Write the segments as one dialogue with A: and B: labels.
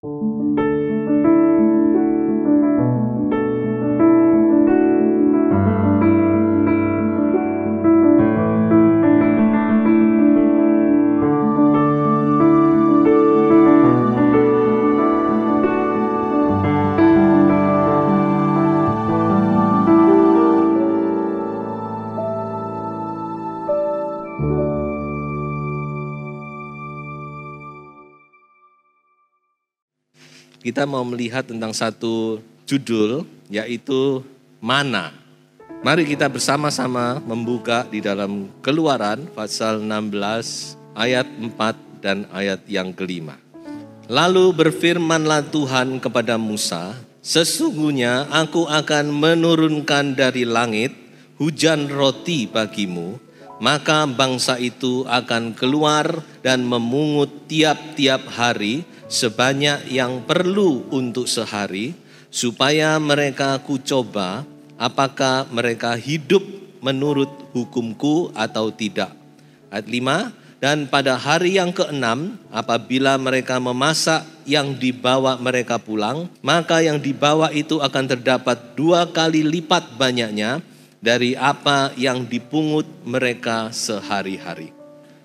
A: Thank you. kita mau melihat tentang satu judul yaitu mana. Mari kita bersama-sama membuka di dalam Keluaran pasal 16 ayat 4 dan ayat yang kelima. Lalu berfirmanlah Tuhan kepada Musa, sesungguhnya aku akan menurunkan dari langit hujan roti bagimu, maka bangsa itu akan keluar dan memungut tiap-tiap hari sebanyak yang perlu untuk sehari, supaya mereka kucoba apakah mereka hidup menurut hukumku atau tidak. Ayat 5, dan pada hari yang keenam, apabila mereka memasak yang dibawa mereka pulang, maka yang dibawa itu akan terdapat dua kali lipat banyaknya dari apa yang dipungut mereka sehari-hari.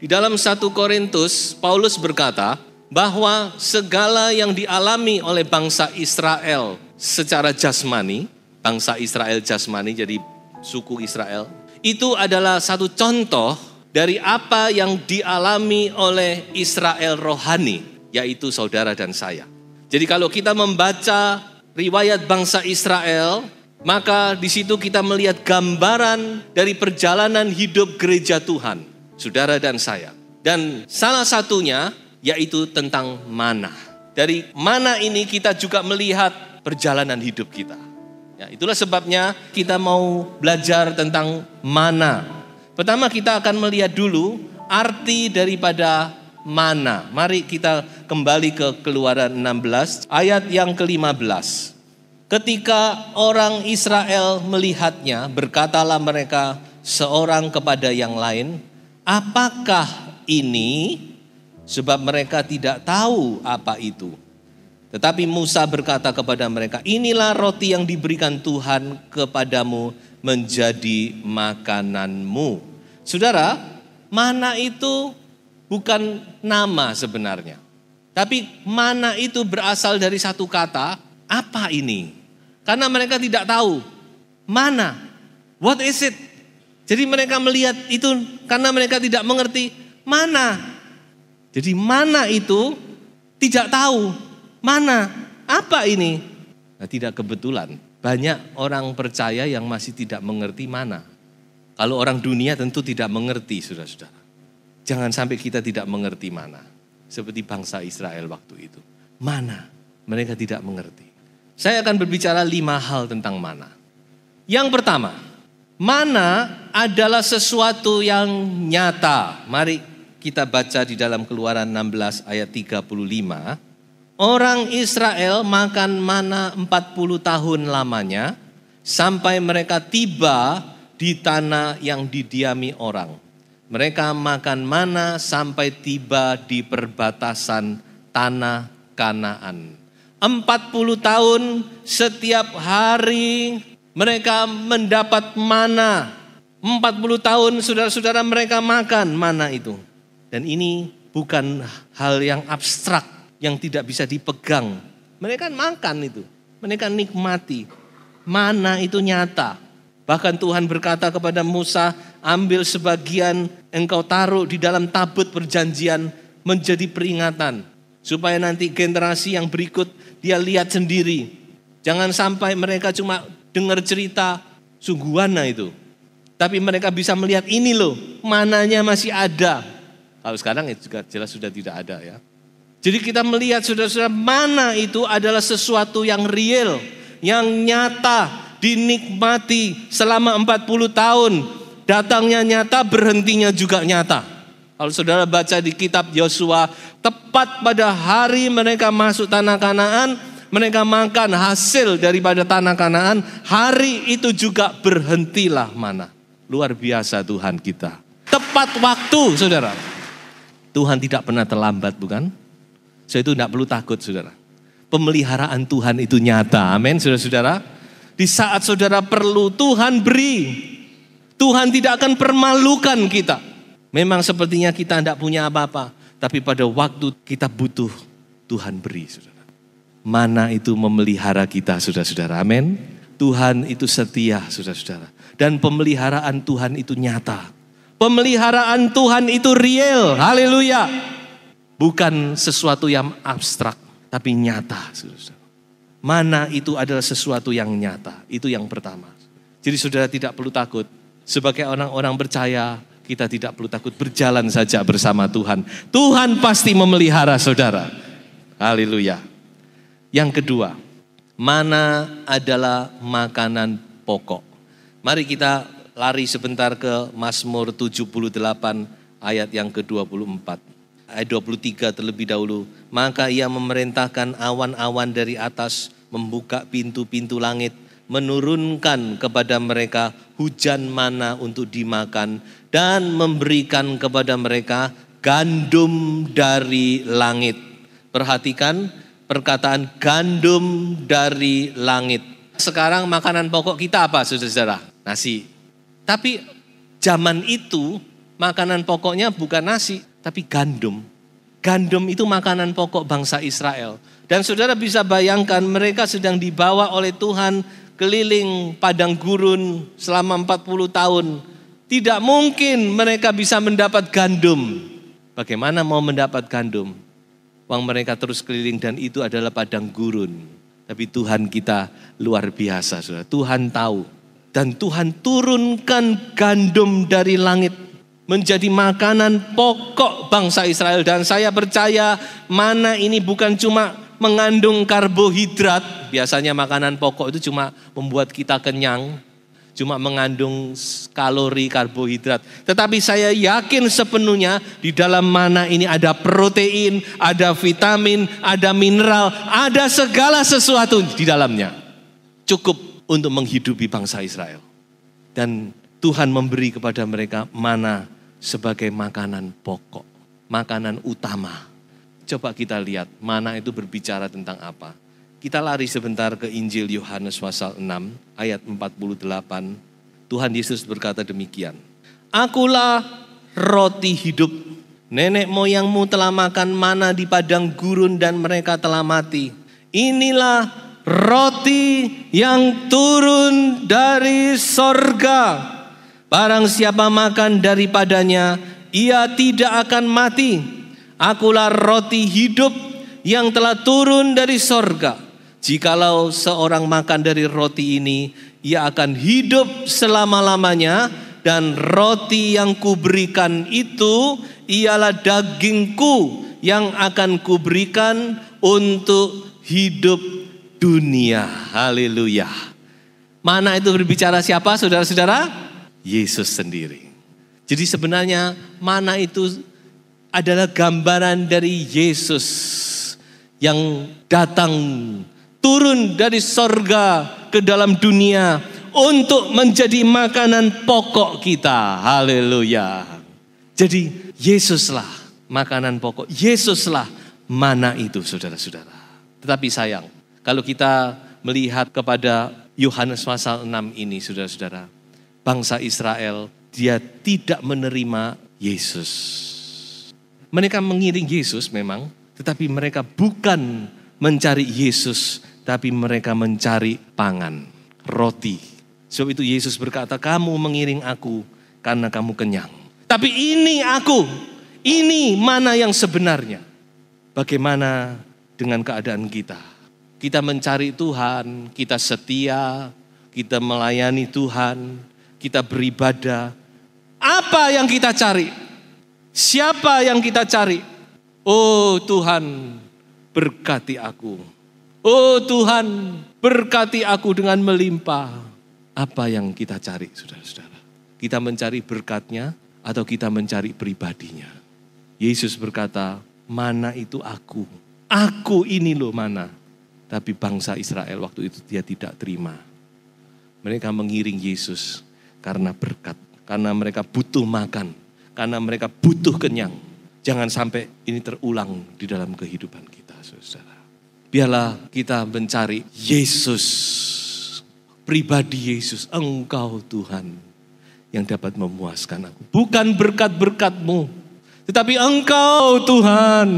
A: Di dalam 1 Korintus, Paulus berkata, bahwa segala yang dialami oleh bangsa Israel secara jasmani, bangsa Israel jasmani jadi suku Israel, itu adalah satu contoh dari apa yang dialami oleh Israel rohani, yaitu saudara dan saya. Jadi kalau kita membaca riwayat bangsa Israel, maka di situ kita melihat gambaran dari perjalanan hidup gereja Tuhan, saudara dan saya. Dan salah satunya yaitu tentang mana. Dari mana ini kita juga melihat perjalanan hidup kita. Ya, itulah sebabnya kita mau belajar tentang mana. Pertama kita akan melihat dulu arti daripada mana. Mari kita kembali ke Keluaran 16 ayat yang ke-15. Ketika orang Israel melihatnya, berkatalah mereka seorang kepada yang lain, "Apakah ini sebab mereka tidak tahu apa itu. Tetapi Musa berkata kepada mereka, "Inilah roti yang diberikan Tuhan kepadamu menjadi makananmu." Saudara, mana itu bukan nama sebenarnya. Tapi mana itu berasal dari satu kata, apa ini? Karena mereka tidak tahu. Mana? What is it? Jadi mereka melihat itu karena mereka tidak mengerti mana jadi mana itu tidak tahu. Mana? Apa ini? Nah, tidak kebetulan. Banyak orang percaya yang masih tidak mengerti mana. Kalau orang dunia tentu tidak mengerti, saudara-saudara. Jangan sampai kita tidak mengerti mana. Seperti bangsa Israel waktu itu. Mana? Mereka tidak mengerti. Saya akan berbicara lima hal tentang mana. Yang pertama, mana adalah sesuatu yang nyata. Mari kita baca di dalam Keluaran 16 ayat 35, orang Israel makan mana 40 tahun lamanya sampai mereka tiba di tanah yang didiami orang. Mereka makan mana sampai tiba di perbatasan tanah Kanaan. 40 tahun setiap hari mereka mendapat mana. 40 tahun saudara-saudara mereka makan mana itu. Dan ini bukan hal yang abstrak, yang tidak bisa dipegang. Mereka makan itu, mereka nikmati. Mana itu nyata. Bahkan Tuhan berkata kepada Musa, ambil sebagian engkau taruh di dalam tabut perjanjian menjadi peringatan. Supaya nanti generasi yang berikut dia lihat sendiri. Jangan sampai mereka cuma dengar cerita sungguhana itu. Tapi mereka bisa melihat ini loh, mananya masih ada kalau sekarang itu juga jelas sudah tidak ada ya. Jadi kita melihat saudara-saudara mana itu adalah sesuatu yang real, yang nyata, dinikmati selama 40 tahun. Datangnya nyata, berhentinya juga nyata. Kalau saudara baca di kitab Yosua, tepat pada hari mereka masuk tanah Kanaan, mereka makan hasil daripada tanah Kanaan, hari itu juga berhentilah mana. Luar biasa Tuhan kita. Tepat waktu, saudara. Tuhan tidak pernah terlambat, bukan? Saya itu tidak perlu takut, saudara. Pemeliharaan Tuhan itu nyata. Amin, saudara-saudara. Di saat saudara perlu, Tuhan beri. Tuhan tidak akan permalukan kita. Memang sepertinya kita tidak punya apa-apa. Tapi pada waktu kita butuh, Tuhan beri, saudara. Mana itu memelihara kita, saudara-saudara. Amin. Tuhan itu setia, saudara-saudara. Dan pemeliharaan Tuhan itu nyata Pemeliharaan Tuhan itu real. Haleluya. Bukan sesuatu yang abstrak, tapi nyata. Mana itu adalah sesuatu yang nyata. Itu yang pertama. Jadi saudara tidak perlu takut. Sebagai orang-orang percaya, kita tidak perlu takut. Berjalan saja bersama Tuhan. Tuhan pasti memelihara saudara. Haleluya. Yang kedua, mana adalah makanan pokok. Mari kita lari sebentar ke Mazmur 78 ayat yang ke-24. Ayat 23 terlebih dahulu. Maka ia memerintahkan awan-awan dari atas membuka pintu-pintu langit menurunkan kepada mereka hujan mana untuk dimakan dan memberikan kepada mereka gandum dari langit. Perhatikan perkataan gandum dari langit. Sekarang makanan pokok kita apa saudara-saudara? Nasi. Tapi zaman itu makanan pokoknya bukan nasi, tapi gandum. Gandum itu makanan pokok bangsa Israel. Dan saudara bisa bayangkan mereka sedang dibawa oleh Tuhan keliling padang gurun selama 40 tahun. Tidak mungkin mereka bisa mendapat gandum. Bagaimana mau mendapat gandum? Uang mereka terus keliling dan itu adalah padang gurun. Tapi Tuhan kita luar biasa. Saudara. Tuhan tahu dan Tuhan turunkan gandum dari langit menjadi makanan pokok bangsa Israel. Dan saya percaya mana ini bukan cuma mengandung karbohidrat. Biasanya makanan pokok itu cuma membuat kita kenyang. Cuma mengandung kalori karbohidrat. Tetapi saya yakin sepenuhnya di dalam mana ini ada protein, ada vitamin, ada mineral, ada segala sesuatu di dalamnya. Cukup untuk menghidupi bangsa Israel. Dan Tuhan memberi kepada mereka mana sebagai makanan pokok, makanan utama. Coba kita lihat mana itu berbicara tentang apa. Kita lari sebentar ke Injil Yohanes pasal 6 ayat 48. Tuhan Yesus berkata demikian. Akulah roti hidup. Nenek moyangmu telah makan mana di padang gurun dan mereka telah mati. Inilah roti yang turun dari sorga. Barang siapa makan daripadanya, ia tidak akan mati. Akulah roti hidup yang telah turun dari sorga. Jikalau seorang makan dari roti ini, ia akan hidup selama-lamanya dan roti yang kuberikan itu ialah dagingku yang akan kuberikan untuk hidup dunia. Haleluya. Mana itu berbicara siapa saudara-saudara? Yesus sendiri. Jadi sebenarnya mana itu adalah gambaran dari Yesus yang datang turun dari sorga ke dalam dunia untuk menjadi makanan pokok kita. Haleluya. Jadi Yesuslah makanan pokok. Yesuslah mana itu saudara-saudara. Tetapi sayang, kalau kita melihat kepada Yohanes pasal 6 ini saudara-saudara. Bangsa Israel dia tidak menerima Yesus. Mereka mengiring Yesus memang, tetapi mereka bukan mencari Yesus, tapi mereka mencari pangan, roti. Sebab itu Yesus berkata, "Kamu mengiring aku karena kamu kenyang." Tapi ini aku, ini mana yang sebenarnya? Bagaimana dengan keadaan kita? Kita mencari Tuhan, kita setia, kita melayani Tuhan, kita beribadah. Apa yang kita cari? Siapa yang kita cari? Oh Tuhan, berkati aku. Oh Tuhan, berkati aku dengan melimpah. Apa yang kita cari, saudara-saudara? Kita mencari berkatnya atau kita mencari pribadinya? Yesus berkata, mana itu aku? Aku ini loh mana. Tapi bangsa Israel waktu itu dia tidak terima. Mereka mengiring Yesus karena berkat, karena mereka butuh makan, karena mereka butuh kenyang. Jangan sampai ini terulang di dalam kehidupan kita, saudara. Biarlah kita mencari Yesus, pribadi Yesus, Engkau Tuhan yang dapat memuaskan aku. Bukan berkat-berkatmu, tetapi Engkau Tuhan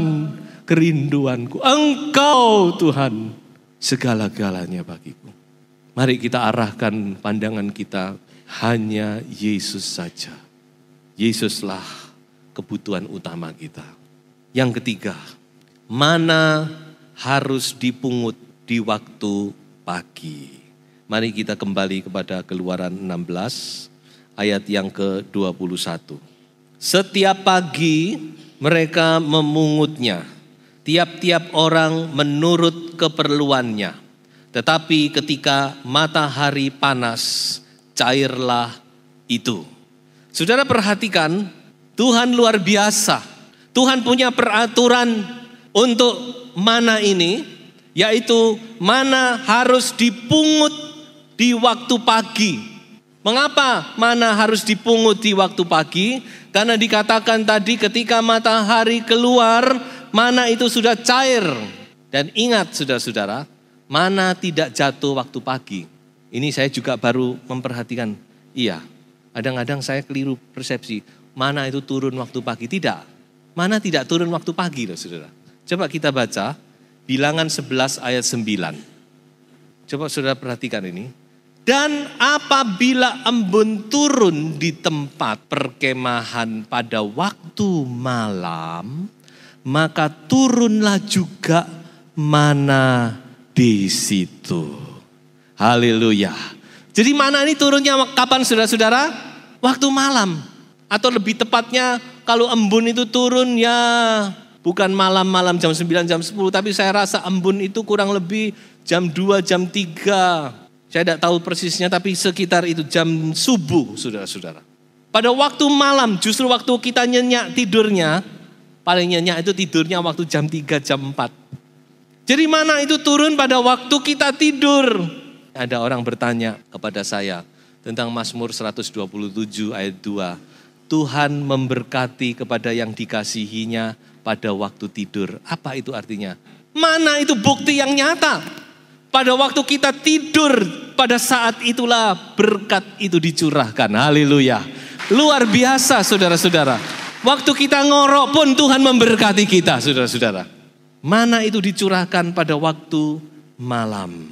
A: kerinduanku. Engkau Tuhan segala-galanya bagiku. Mari kita arahkan pandangan kita hanya Yesus saja. Yesuslah kebutuhan utama kita. Yang ketiga, mana harus dipungut di waktu pagi. Mari kita kembali kepada keluaran 16 ayat yang ke-21. Setiap pagi mereka memungutnya tiap-tiap orang menurut keperluannya. Tetapi ketika matahari panas, cairlah itu. Saudara perhatikan, Tuhan luar biasa. Tuhan punya peraturan untuk mana ini, yaitu mana harus dipungut di waktu pagi. Mengapa mana harus dipungut di waktu pagi? Karena dikatakan tadi ketika matahari keluar, mana itu sudah cair. Dan ingat saudara-saudara, mana tidak jatuh waktu pagi. Ini saya juga baru memperhatikan, iya, kadang-kadang saya keliru persepsi, mana itu turun waktu pagi. Tidak, mana tidak turun waktu pagi loh saudara. Coba kita baca bilangan 11 ayat 9. Coba saudara perhatikan ini. Dan apabila embun turun di tempat perkemahan pada waktu malam, maka turunlah juga mana di situ. Haleluya. Jadi mana ini turunnya kapan saudara-saudara? Waktu malam. Atau lebih tepatnya kalau embun itu turun ya bukan malam-malam jam 9 jam 10 tapi saya rasa embun itu kurang lebih jam 2 jam 3. Saya tidak tahu persisnya tapi sekitar itu jam subuh saudara-saudara. Pada waktu malam justru waktu kita nyenyak tidurnya Paling nyenyak itu tidurnya waktu jam 3, jam 4. Jadi mana itu turun pada waktu kita tidur? Ada orang bertanya kepada saya tentang Mazmur 127 ayat 2. Tuhan memberkati kepada yang dikasihinya pada waktu tidur. Apa itu artinya? Mana itu bukti yang nyata? Pada waktu kita tidur, pada saat itulah berkat itu dicurahkan. Haleluya. Luar biasa saudara-saudara. Waktu kita ngorok pun Tuhan memberkati kita, saudara-saudara. Mana itu dicurahkan pada waktu malam.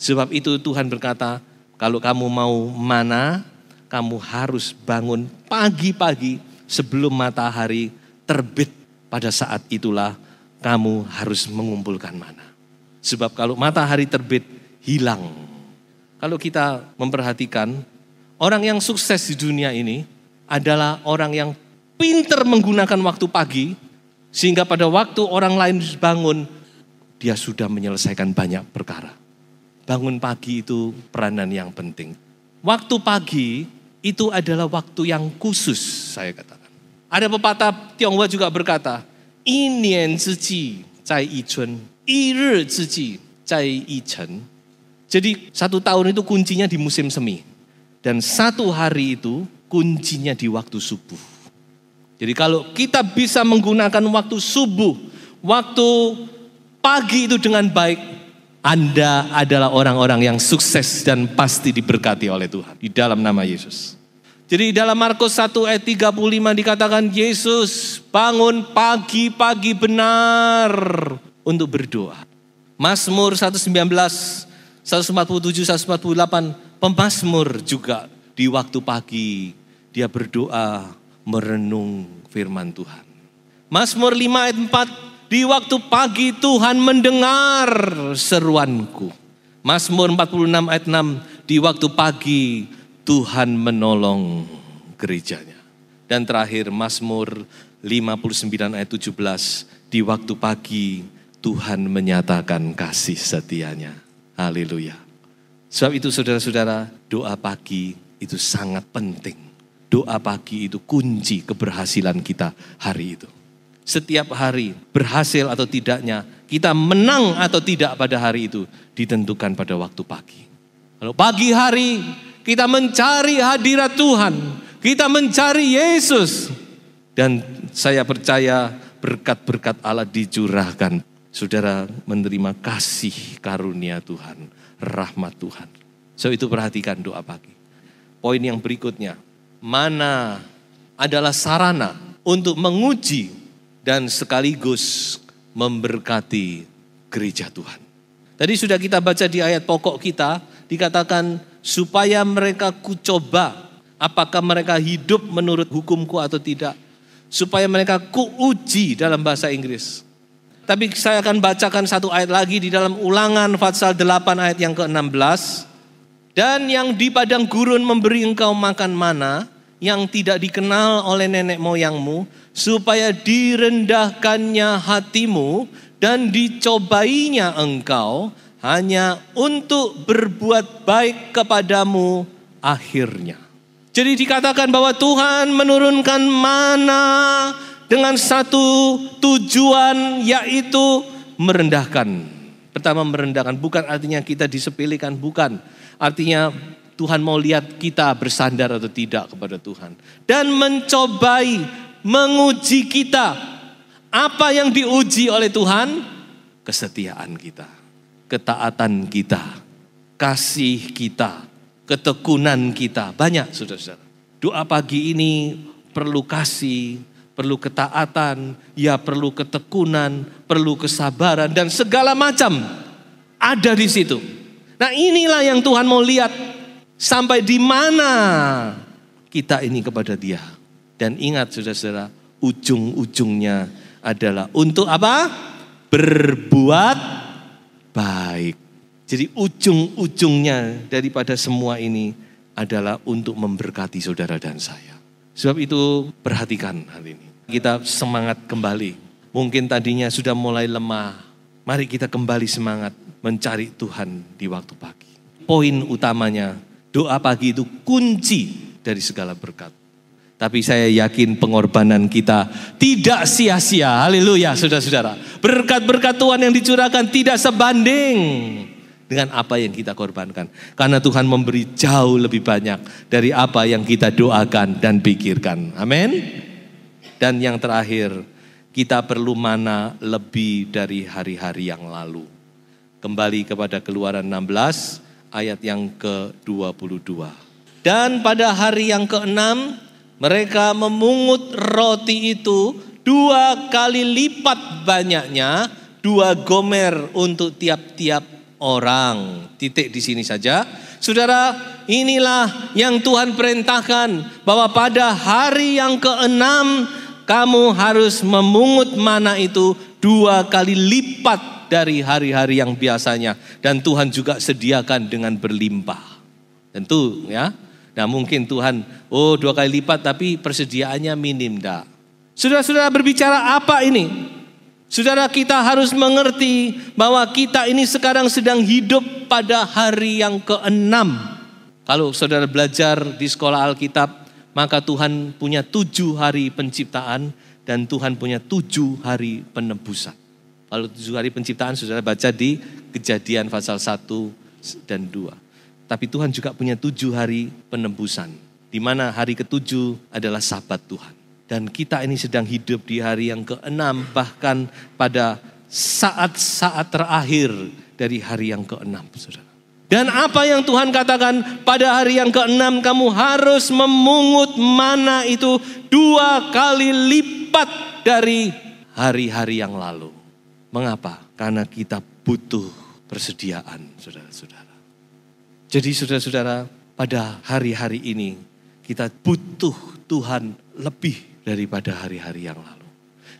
A: Sebab itu Tuhan berkata, kalau kamu mau mana, kamu harus bangun pagi-pagi sebelum matahari terbit. Pada saat itulah kamu harus mengumpulkan mana. Sebab kalau matahari terbit, hilang. Kalau kita memperhatikan, orang yang sukses di dunia ini adalah orang yang pinter menggunakan waktu pagi, sehingga pada waktu orang lain bangun, dia sudah menyelesaikan banyak perkara. Bangun pagi itu peranan yang penting. Waktu pagi itu adalah waktu yang khusus, saya katakan. Ada pepatah Tionghoa juga berkata, cai cai iri Jadi satu tahun itu kuncinya di musim semi. Dan satu hari itu kuncinya di waktu subuh. Jadi kalau kita bisa menggunakan waktu subuh, waktu pagi itu dengan baik, Anda adalah orang-orang yang sukses dan pasti diberkati oleh Tuhan di dalam nama Yesus. Jadi dalam Markus 1 ayat 35 dikatakan Yesus bangun pagi-pagi benar untuk berdoa. Mazmur 119, 147, 148, pemazmur juga di waktu pagi dia berdoa merenung firman Tuhan. Mazmur 5 ayat 4, di waktu pagi Tuhan mendengar seruanku. Mazmur 46 ayat 6, di waktu pagi Tuhan menolong gerejanya. Dan terakhir Mazmur 59 ayat 17, di waktu pagi Tuhan menyatakan kasih setianya. Haleluya. Sebab itu saudara-saudara, doa pagi itu sangat penting doa pagi itu kunci keberhasilan kita hari itu. Setiap hari berhasil atau tidaknya, kita menang atau tidak pada hari itu ditentukan pada waktu pagi. Kalau pagi hari kita mencari hadirat Tuhan, kita mencari Yesus dan saya percaya berkat-berkat Allah dicurahkan. Saudara menerima kasih karunia Tuhan, rahmat Tuhan. So itu perhatikan doa pagi. Poin yang berikutnya, mana adalah sarana untuk menguji dan sekaligus memberkati gereja Tuhan. Tadi sudah kita baca di ayat pokok kita, dikatakan supaya mereka kucoba apakah mereka hidup menurut hukumku atau tidak. Supaya mereka kuuji dalam bahasa Inggris. Tapi saya akan bacakan satu ayat lagi di dalam ulangan Fatsal 8 ayat yang ke-16. Dan yang di padang gurun memberi engkau makan mana, yang tidak dikenal oleh nenek moyangmu, supaya direndahkannya hatimu dan dicobainya engkau hanya untuk berbuat baik kepadamu akhirnya. Jadi dikatakan bahwa Tuhan menurunkan mana dengan satu tujuan yaitu merendahkan. Pertama merendahkan bukan artinya kita disepelekan, bukan. Artinya Tuhan mau lihat kita bersandar atau tidak kepada Tuhan. Dan mencobai, menguji kita. Apa yang diuji oleh Tuhan? Kesetiaan kita, ketaatan kita, kasih kita, ketekunan kita. Banyak saudara-saudara. Doa pagi ini perlu kasih, perlu ketaatan, ya perlu ketekunan, perlu kesabaran dan segala macam ada di situ. Nah, inilah yang Tuhan mau lihat Sampai di mana kita ini kepada dia. Dan ingat saudara-saudara, ujung-ujungnya adalah untuk apa? Berbuat baik. Jadi ujung-ujungnya daripada semua ini adalah untuk memberkati saudara dan saya. Sebab itu perhatikan hal ini. Kita semangat kembali. Mungkin tadinya sudah mulai lemah. Mari kita kembali semangat mencari Tuhan di waktu pagi. Poin utamanya Doa pagi itu kunci dari segala berkat. Tapi saya yakin pengorbanan kita tidak sia-sia. Haleluya, saudara-saudara. Berkat-berkat Tuhan yang dicurahkan tidak sebanding dengan apa yang kita korbankan. Karena Tuhan memberi jauh lebih banyak dari apa yang kita doakan dan pikirkan. Amin. Dan yang terakhir, kita perlu mana lebih dari hari-hari yang lalu. Kembali kepada keluaran 16, ayat yang ke-22. Dan pada hari yang keenam mereka memungut roti itu dua kali lipat banyaknya, dua gomer untuk tiap-tiap orang. Titik di sini saja. Saudara, inilah yang Tuhan perintahkan bahwa pada hari yang keenam kamu harus memungut mana itu dua kali lipat dari hari-hari yang biasanya dan Tuhan juga sediakan dengan berlimpah. Tentu ya. Nah, mungkin Tuhan oh dua kali lipat tapi persediaannya minim dah. Saudara-saudara berbicara apa ini? Saudara kita harus mengerti bahwa kita ini sekarang sedang hidup pada hari yang keenam. Kalau saudara belajar di sekolah Alkitab, maka Tuhan punya tujuh hari penciptaan dan Tuhan punya tujuh hari penebusan. Kalau tujuh hari penciptaan saudara baca di kejadian pasal 1 dan 2. Tapi Tuhan juga punya tujuh hari penembusan. Di mana hari ketujuh adalah sabat Tuhan. Dan kita ini sedang hidup di hari yang keenam bahkan pada saat-saat terakhir dari hari yang keenam saudara. Dan apa yang Tuhan katakan pada hari yang keenam kamu harus memungut mana itu dua kali lipat dari hari-hari yang lalu. Mengapa? Karena kita butuh persediaan, saudara-saudara. Jadi saudara-saudara, pada hari-hari ini kita butuh Tuhan lebih daripada hari-hari yang lalu.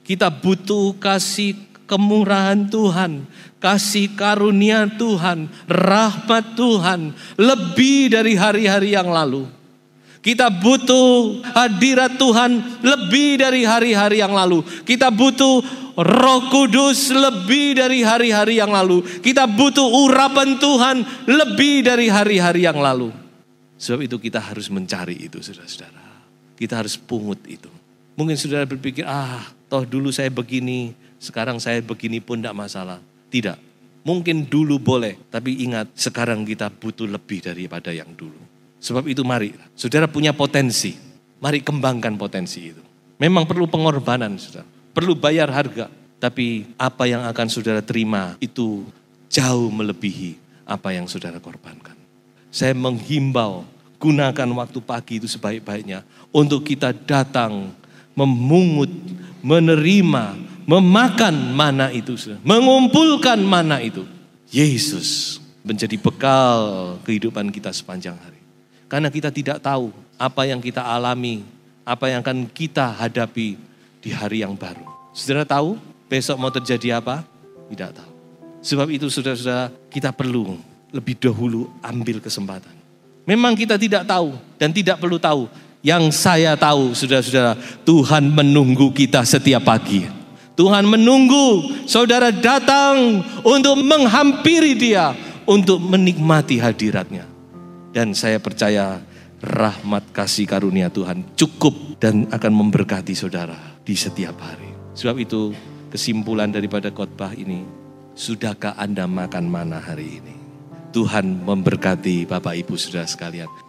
A: Kita butuh kasih kemurahan Tuhan, kasih karunia Tuhan, rahmat Tuhan lebih dari hari-hari yang lalu. Kita butuh hadirat Tuhan lebih dari hari-hari yang lalu. Kita butuh Roh Kudus lebih dari hari-hari yang lalu. Kita butuh urapan Tuhan lebih dari hari-hari yang lalu. Sebab itu kita harus mencari itu, saudara-saudara. Kita harus pungut itu. Mungkin saudara berpikir, ah, toh dulu saya begini, sekarang saya begini pun tidak masalah. Tidak. Mungkin dulu boleh, tapi ingat sekarang kita butuh lebih daripada yang dulu. Sebab itu mari, saudara punya potensi, mari kembangkan potensi itu. Memang perlu pengorbanan, saudara perlu bayar harga. Tapi apa yang akan saudara terima itu jauh melebihi apa yang saudara korbankan. Saya menghimbau gunakan waktu pagi itu sebaik-baiknya untuk kita datang memungut, menerima, memakan mana itu, mengumpulkan mana itu. Yesus menjadi bekal kehidupan kita sepanjang hari. Karena kita tidak tahu apa yang kita alami, apa yang akan kita hadapi di hari yang baru. Saudara tahu besok mau terjadi apa? Tidak tahu. Sebab itu saudara-saudara kita perlu lebih dahulu ambil kesempatan. Memang kita tidak tahu dan tidak perlu tahu. Yang saya tahu saudara-saudara Tuhan menunggu kita setiap pagi. Tuhan menunggu saudara datang untuk menghampiri dia. Untuk menikmati hadiratnya. Dan saya percaya rahmat kasih karunia Tuhan cukup dan akan memberkati saudara di setiap hari. Sebab itu kesimpulan daripada khotbah ini, sudahkah Anda makan mana hari ini? Tuhan memberkati Bapak Ibu Saudara sekalian.